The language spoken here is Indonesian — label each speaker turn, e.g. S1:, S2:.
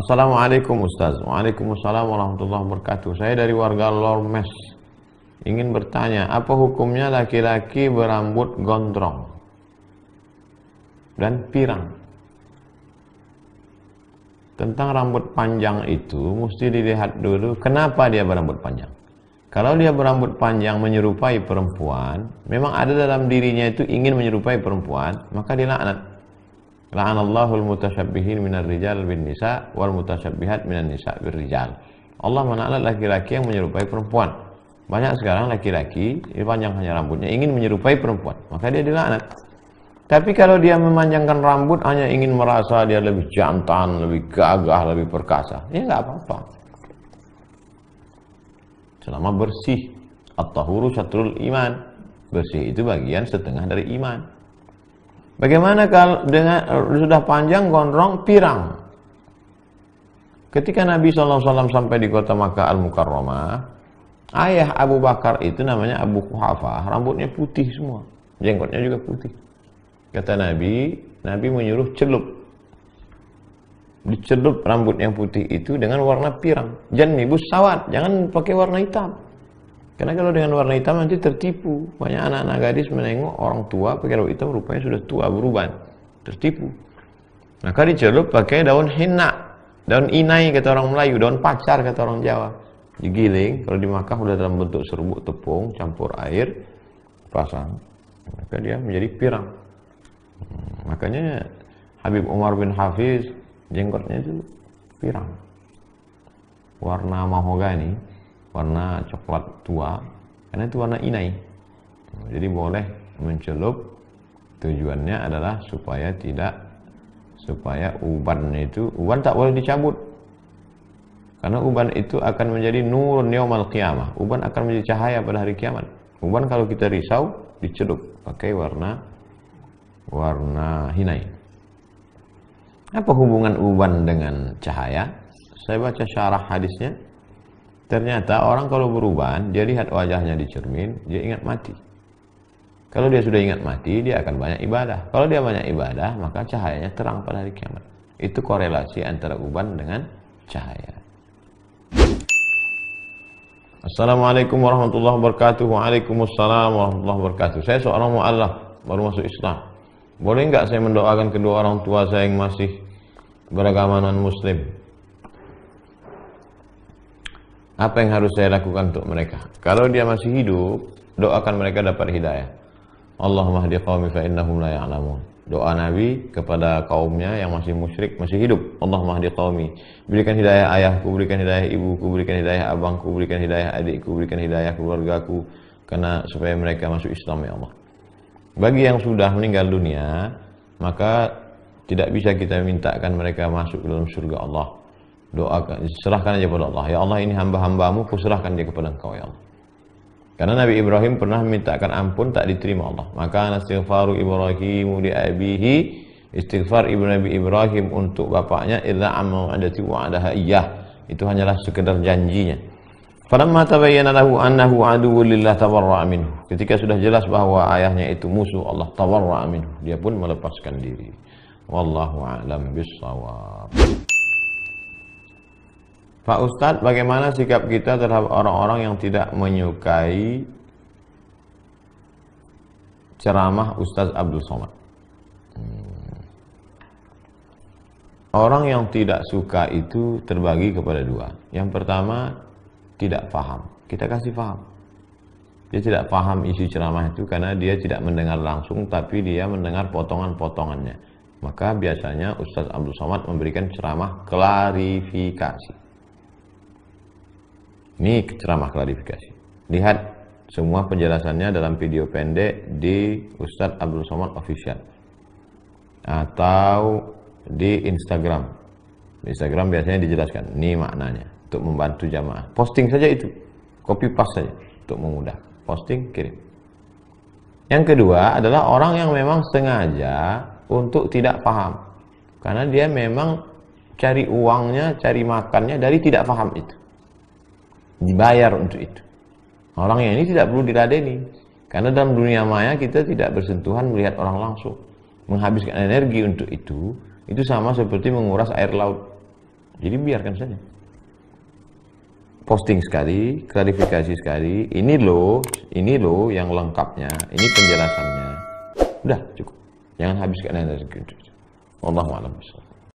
S1: Assalamualaikum Ustaz. Waalaikumsalam warahmatullahi wabarakatuh. Saya dari warga Lormes. Ingin bertanya, apa hukumnya laki-laki berambut gondrong dan pirang? Tentang rambut panjang itu mesti dilihat dulu kenapa dia berambut panjang. Kalau dia berambut panjang menyerupai perempuan, memang ada dalam dirinya itu ingin menyerupai perempuan, maka dilaknat. La'anallahu mutasyabbihin minar rijal bin nisa wal mutasyabihat minan nisa bir rijal. Allah melaknat laki-laki yang menyerupai perempuan. Banyak sekarang laki-laki panjang hanya rambutnya ingin menyerupai perempuan, maka dia dilaknat. Tapi kalau dia memanjangkan rambut hanya ingin merasa dia lebih jantan, lebih gagah, lebih perkasa, ya nggak apa-apa. Selama bersih, at-tahuru syatrul iman. Bersih itu bagian setengah dari iman. Bagaimana kalau dengan sudah panjang gondrong pirang? Ketika Nabi SAW sampai di kota Makkah Al-Mukarramah, ayah Abu Bakar itu namanya Abu Kuhafah, rambutnya putih semua, jenggotnya juga putih. Kata Nabi, Nabi menyuruh celup. Dicelup rambut yang putih itu dengan warna pirang. Jangan ibu sawat, jangan pakai warna hitam. Karena kalau dengan warna hitam nanti tertipu. Banyak anak-anak gadis menengok orang tua pakai rok hitam rupanya sudah tua beruban. Tertipu. Maka dicelup pakai daun henna, daun inai kata orang Melayu, daun pacar kata orang Jawa. Digiling, kalau di Makkah udah dalam bentuk serbuk tepung, campur air, pasang. Maka dia menjadi pirang. Hmm, makanya Habib Umar bin Hafiz jenggotnya itu pirang. Warna mahogani warna coklat tua karena itu warna inai jadi boleh mencelup tujuannya adalah supaya tidak supaya uban itu uban tak boleh dicabut karena uban itu akan menjadi nur neomal kiamah uban akan menjadi cahaya pada hari kiamat uban kalau kita risau dicelup pakai warna warna hinai apa hubungan uban dengan cahaya saya baca syarah hadisnya Ternyata orang kalau beruban, dia lihat wajahnya di cermin, dia ingat mati. Kalau dia sudah ingat mati, dia akan banyak ibadah. Kalau dia banyak ibadah, maka cahayanya terang pada hari kiamat. Itu korelasi antara uban dengan cahaya. Assalamualaikum warahmatullahi wabarakatuh. Waalaikumsalam warahmatullahi wabarakatuh. Saya seorang mu'allaf, baru masuk Islam. Boleh nggak saya mendoakan kedua orang tua saya yang masih beragama non-muslim? Apa yang harus saya lakukan untuk mereka? Kalau dia masih hidup, doakan mereka dapat hidayah. Allahumma hadi qaumi fa innahum la ya'lamun. Doa Nabi kepada kaumnya yang masih musyrik, masih hidup. Allahumma hadi qaumi. Berikan hidayah ayahku, berikan hidayah ibuku, berikan hidayah abangku, berikan hidayah adikku, berikan hidayah keluargaku. Karena supaya mereka masuk Islam ya Allah. Bagi yang sudah meninggal dunia, maka tidak bisa kita mintakan mereka masuk dalam surga Allah doakan serahkan aja kepada Allah ya Allah ini hamba-hambamu kuserahkan dia kepada engkau ya Allah karena Nabi Ibrahim pernah memintakan ampun tak diterima Allah maka istighfaru Ibrahim di abihi istighfar ibu Nabi Ibrahim untuk bapaknya illa amma wa'adati ada iyah itu hanyalah sekedar janjinya falamma tabayyana lahu annahu aduwwul lillah tawarra'a minhu ketika sudah jelas bahwa ayahnya itu musuh Allah tawarra'a minhu dia pun melepaskan diri wallahu a'lam bissawab Pak Ustadz, bagaimana sikap kita terhadap orang-orang yang tidak menyukai ceramah Ustadz Abdul Somad? Hmm. Orang yang tidak suka itu terbagi kepada dua. Yang pertama, tidak paham. Kita kasih paham. Dia tidak paham isi ceramah itu karena dia tidak mendengar langsung, tapi dia mendengar potongan-potongannya. Maka biasanya Ustadz Abdul Somad memberikan ceramah klarifikasi ini ceramah klarifikasi. Lihat semua penjelasannya dalam video pendek di Ustadz Abdul Somad Official atau di Instagram. Di Instagram biasanya dijelaskan, ini maknanya untuk membantu jamaah. Posting saja itu, copy paste saja untuk mengudah. Posting kirim. Yang kedua adalah orang yang memang sengaja untuk tidak paham. Karena dia memang cari uangnya, cari makannya dari tidak paham itu dibayar untuk itu. Orang yang ini tidak perlu diladeni. Karena dalam dunia maya kita tidak bersentuhan melihat orang langsung. Menghabiskan energi untuk itu, itu sama seperti menguras air laut. Jadi biarkan saja. Posting sekali, klarifikasi sekali, ini loh, ini loh yang lengkapnya, ini penjelasannya. Udah cukup. Jangan habiskan energi untuk itu. Wallahualam.